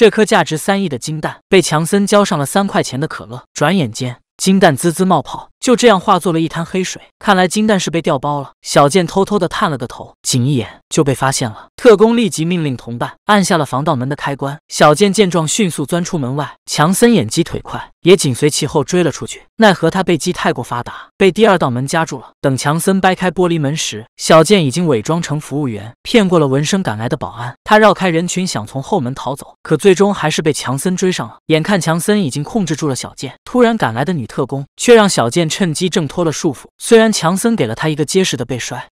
这颗价值三亿的金蛋被强森浇上了三块钱的可乐，转眼间金蛋滋滋冒泡，就这样化作了一滩黑水。看来金蛋是被掉包了。小健偷偷的探了个头，仅一眼就被发现了。特工立即命令同伴按下了防盗门的开关。小健见状，迅速钻出门外。强森眼疾腿快。也紧随其后追了出去，奈何他背肌太过发达，被第二道门夹住了。等强森掰开玻璃门时，小健已经伪装成服务员，骗过了闻声赶来的保安。他绕开人群，想从后门逃走，可最终还是被强森追上了。眼看强森已经控制住了小健，突然赶来的女特工却让小健趁机挣脱了束缚。虽然强森给了他一个结实的背摔。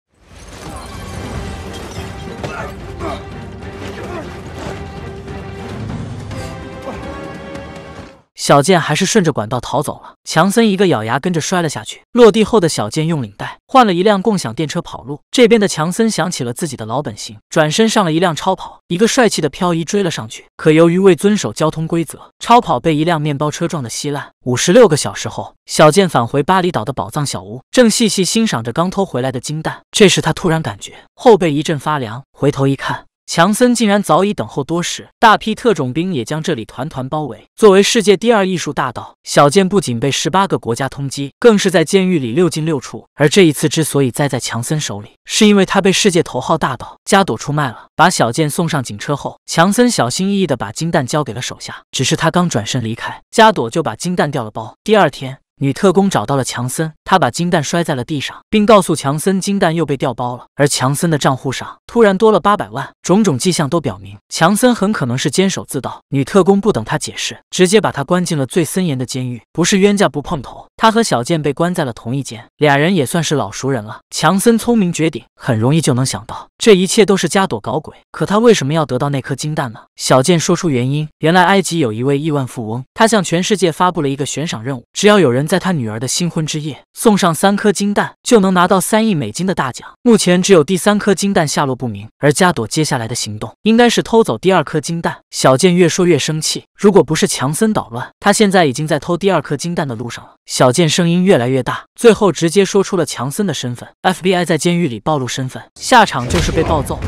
小贱还是顺着管道逃走了，强森一个咬牙跟着摔了下去。落地后的小贱用领带换了一辆共享电车跑路，这边的强森想起了自己的老本行，转身上了一辆超跑，一个帅气的漂移追了上去。可由于未遵守交通规则，超跑被一辆面包车撞得稀烂。五十六个小时后，小贱返回巴厘岛的宝藏小屋，正细细欣赏着刚偷回来的金蛋，这时他突然感觉后背一阵发凉，回头一看。强森竟然早已等候多时，大批特种兵也将这里团团包围。作为世界第二艺术大盗，小健不仅被十八个国家通缉，更是在监狱里六进六出。而这一次之所以栽在强森手里，是因为他被世界头号大盗加朵出卖了。把小健送上警车后，强森小心翼翼地把金蛋交给了手下。只是他刚转身离开，加朵就把金蛋掉了包。第二天，女特工找到了强森。他把金蛋摔在了地上，并告诉强森金蛋又被调包了，而强森的账户上突然多了八百万，种种迹象都表明强森很可能是监守自盗。女特工不等他解释，直接把他关进了最森严的监狱。不是冤家不碰头，他和小贱被关在了同一间，俩人也算是老熟人了。强森聪明绝顶，很容易就能想到这一切都是加朵搞鬼。可他为什么要得到那颗金蛋呢？小贱说出原因，原来埃及有一位亿万富翁，他向全世界发布了一个悬赏任务，只要有人在他女儿的新婚之夜。送上三颗金蛋就能拿到三亿美金的大奖，目前只有第三颗金蛋下落不明，而加朵接下来的行动应该是偷走第二颗金蛋。小贱越说越生气，如果不是强森捣乱，他现在已经在偷第二颗金蛋的路上了。小贱声音越来越大，最后直接说出了强森的身份。FBI 在监狱里暴露身份，下场就是被暴揍。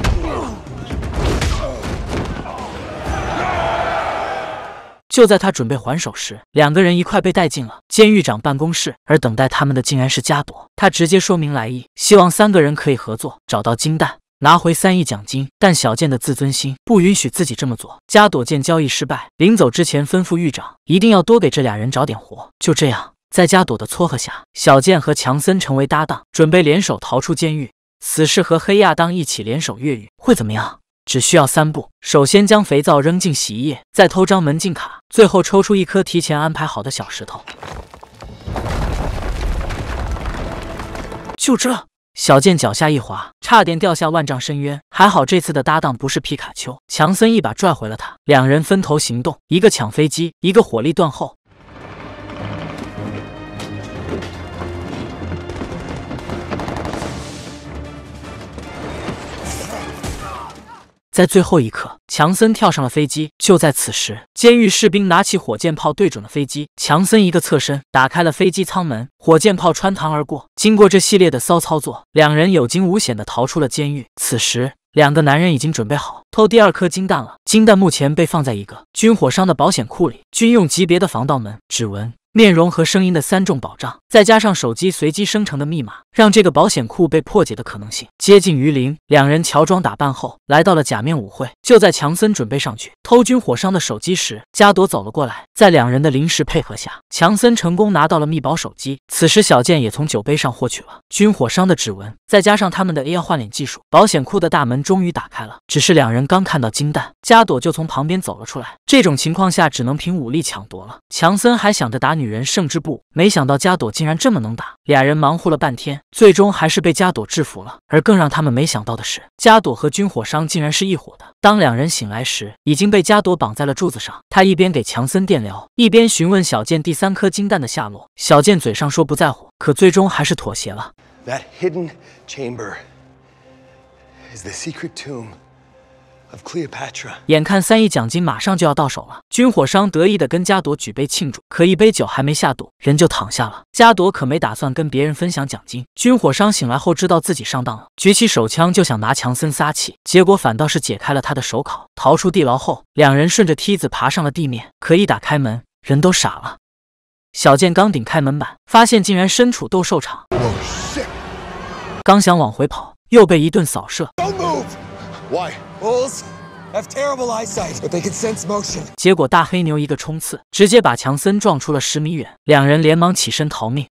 就在他准备还手时，两个人一块被带进了监狱长办公室，而等待他们的竟然是加朵。他直接说明来意，希望三个人可以合作，找到金蛋，拿回三亿奖金。但小健的自尊心不允许自己这么做。加朵见交易失败，临走之前吩咐狱长一定要多给这俩人找点活。就这样，在加朵的撮合下，小健和强森成为搭档，准备联手逃出监狱。死侍和黑亚当一起联手越狱会怎么样？只需要三步：首先将肥皂扔进洗衣液，再偷张门禁卡，最后抽出一颗提前安排好的小石头。就这，小贱脚下一滑，差点掉下万丈深渊，还好这次的搭档不是皮卡丘，强森一把拽回了他。两人分头行动，一个抢飞机，一个火力断后。在最后一刻，强森跳上了飞机。就在此时，监狱士兵拿起火箭炮对准了飞机。强森一个侧身，打开了飞机舱门，火箭炮穿膛而过。经过这系列的骚操作，两人有惊无险地逃出了监狱。此时，两个男人已经准备好偷第二颗金蛋了。金蛋目前被放在一个军火商的保险库里，军用级别的防盗门，指纹。面容和声音的三重保障，再加上手机随机生成的密码，让这个保险库被破解的可能性接近于零。两人乔装打扮后，来到了假面舞会。就在强森准备上去偷军火商的手机时，加朵走了过来。在两人的临时配合下，强森成功拿到了密保手机。此时，小健也从酒杯上获取了军火商的指纹，再加上他们的 AI 换脸技术，保险库的大门终于打开了。只是两人刚看到金蛋，加朵就从旁边走了出来。这种情况下，只能凭武力抢夺了。强森还想着打女。人胜之部，没想到加朵竟然这么能打，俩人忙活了半天，最终还是被加朵制服了。而更让他们没想到的是，加朵和军火商竟然是一伙的。当两人醒来时，已经被加朵绑在了柱子上。他一边给强森电疗，一边询问小健第三颗金蛋的下落。小健嘴上说不在乎，可最终还是妥协了。眼看三亿奖金马上就要到手了，军火商得意的跟加朵举杯庆祝，可一杯酒还没下肚，人就躺下了。加朵可没打算跟别人分享奖金。军火商醒来后知道自己上当了，举起手枪就想拿强森撒气，结果反倒是解开了他的手铐。逃出地牢后，两人顺着梯子爬上了地面，可一打开门，人都傻了。小贱刚顶开门板，发现竟然身处斗兽场，刚想往回跑，又被一顿扫射。Bulls have terrible eyesight, but they can sense motion. 结果大黑牛一个冲刺，直接把强森撞出了十米远，两人连忙起身逃命。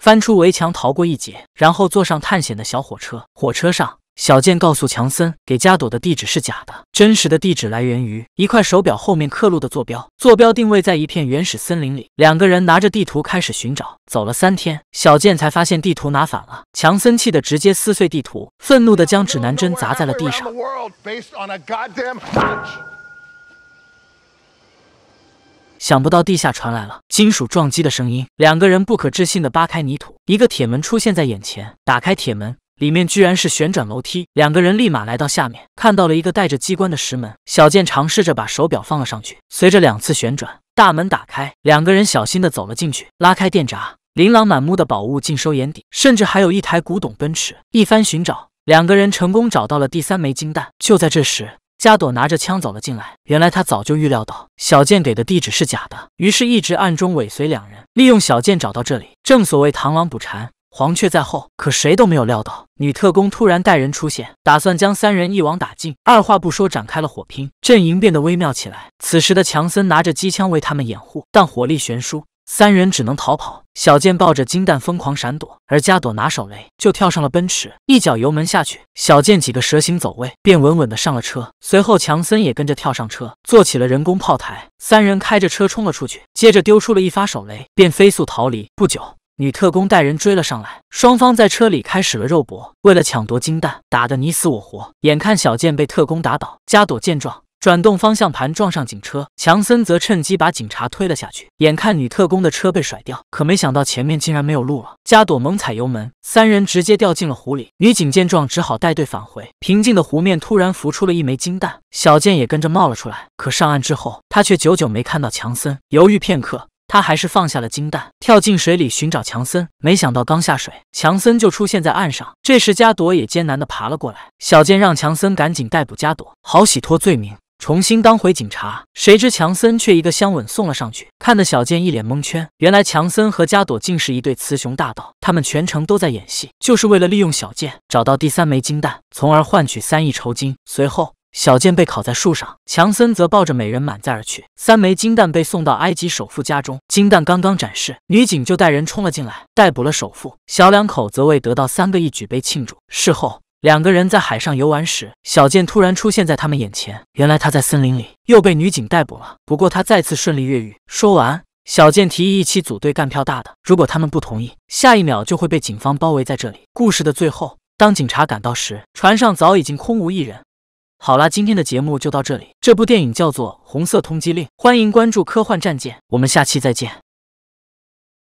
翻出围墙逃过一劫，然后坐上探险的小火车。火车上，小贱告诉强森，给加朵的地址是假的，真实的地址来源于一块手表后面刻录的坐标，坐标定位在一片原始森林里。两个人拿着地图开始寻找，走了三天，小贱才发现地图拿反了。强森气得直接撕碎地图，愤怒的将指南针砸在了地上。想不到地下传来了金属撞击的声音，两个人不可置信的扒开泥土，一个铁门出现在眼前。打开铁门。里面居然是旋转楼梯，两个人立马来到下面，看到了一个带着机关的石门。小健尝试着把手表放了上去，随着两次旋转，大门打开，两个人小心地走了进去，拉开电闸，琳琅满目的宝物尽收眼底，甚至还有一台古董奔驰。一番寻找，两个人成功找到了第三枚金蛋。就在这时，加朵拿着枪走了进来，原来他早就预料到小健给的地址是假的，于是一直暗中尾随两人，利用小健找到这里。正所谓螳螂捕蝉。黄雀在后，可谁都没有料到，女特工突然带人出现，打算将三人一网打尽。二话不说，展开了火拼，阵营变得微妙起来。此时的强森拿着机枪为他们掩护，但火力悬殊，三人只能逃跑。小贱抱着金蛋疯狂闪躲，而加朵拿手雷就跳上了奔驰，一脚油门下去，小贱几个蛇形走位便稳稳的上了车。随后强森也跟着跳上车，坐起了人工炮台。三人开着车冲了出去，接着丢出了一发手雷，便飞速逃离。不久。女特工带人追了上来，双方在车里开始了肉搏，为了抢夺金蛋，打得你死我活。眼看小健被特工打倒，加朵见状，转动方向盘撞上警车，强森则趁机把警察推了下去。眼看女特工的车被甩掉，可没想到前面竟然没有路了。加朵猛踩油门，三人直接掉进了湖里。女警见状，只好带队返回。平静的湖面突然浮出了一枚金蛋，小健也跟着冒了出来。可上岸之后，他却久久没看到强森，犹豫片刻。他还是放下了金蛋，跳进水里寻找强森。没想到刚下水，强森就出现在岸上。这时，加朵也艰难地爬了过来。小贱让强森赶紧逮捕加朵，好洗脱罪名，重新当回警察。谁知强森却一个香吻送了上去，看得小贱一脸蒙圈。原来，强森和加朵竟是一对雌雄大盗，他们全程都在演戏，就是为了利用小贱找到第三枚金蛋，从而换取三亿酬金。随后。小贱被烤在树上，强森则抱着美人满载而去。三枚金蛋被送到埃及首富家中，金蛋刚刚展示，女警就带人冲了进来，逮捕了首富。小两口则为得到三个亿举杯庆祝。事后，两个人在海上游玩时，小贱突然出现在他们眼前。原来他在森林里又被女警逮捕了，不过他再次顺利越狱。说完，小贱提议一起组队干票大的。如果他们不同意，下一秒就会被警方包围在这里。故事的最后，当警察赶到时，船上早已经空无一人。好啦，今天的节目就到这里。这部电影叫做《红色通缉令》，欢迎关注《科幻战舰》，我们下期再见。